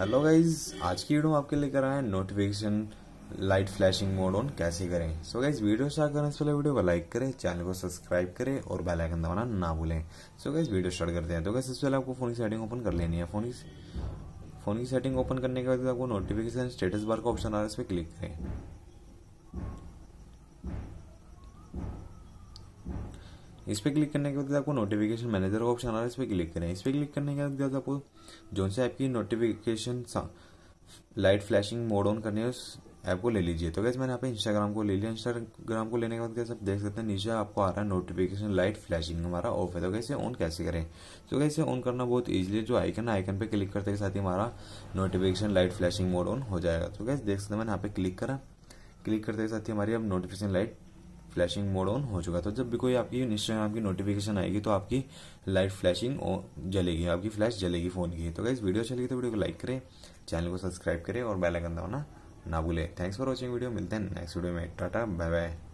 hello guys आज की video आपके लिए कर है notification light flashing mode on कैसे करें so so guys video start करने से पहले वीडियो को लाइक करें चैनल को सब्सक्राइब करें और बेल आइकन दबाना ना भूलें सो गाइज वीडियो स्टार्ट करते हैं तो गाइज सबसे पहले आपको फोन की सेटिंग ओपन कर लेनी है फोन की फोन की सेटिंग ओपन करने के बाद आपको नोटिफिकेशन स्टेटस बार का ऑप्शन आ रहा है इस पर क्लिक करें इस पर क्लिक करने के बाद आपको नोटिफिकेशन मैनेजर का ऑप्शन आ रहा है इस पर क्लिक करें इस पर क्लिक करने के बाद आपको जो से ऐप की notification light flashing mode on करनी है उस ऐप को ले लीजिए तो कैसे मैंने यहाँ पे इंस्टाग्राम को ले लिया इंस्टाग्राम को लेने के बाद कैसे आप देख सकते हैं नीचे आपको आ रहा है नोटिफिकेशन लाइट फ्लैशिंग हमारा ऑफ है तो कैसे ऑन कैसे करें तो कैसे ऑन करना बहुत ईजिली जो आइकन है आइकन पे क्लिक करते के साथ ही हमारा notification light flashing mode on हो जाएगा तो कैसे देख सकते हैं मैंने यहाँ पे क्लिक करा क्लिक करते के साथ ही हमारी अब notification light flashing mode on हो चुका था तो जब भी कोई आपकी इंस्टाग्राम आपकी नोटिफिकेशन आएगी तो आपकी लाइट फ्लैशिंग जलेगी आपकी फ्लैश जलेगी फोन की तो गाइज वीडियो अच्छी लगी तो वीडियो को लाइक करें चैनल को सब्सक्राइब करें और बेलाइकन दबाना ना भूलें थैंक्स फॉर वॉचिंग वीडियो मिलते हैं नेक्स्ट वीडियो में टाटा बाय बाय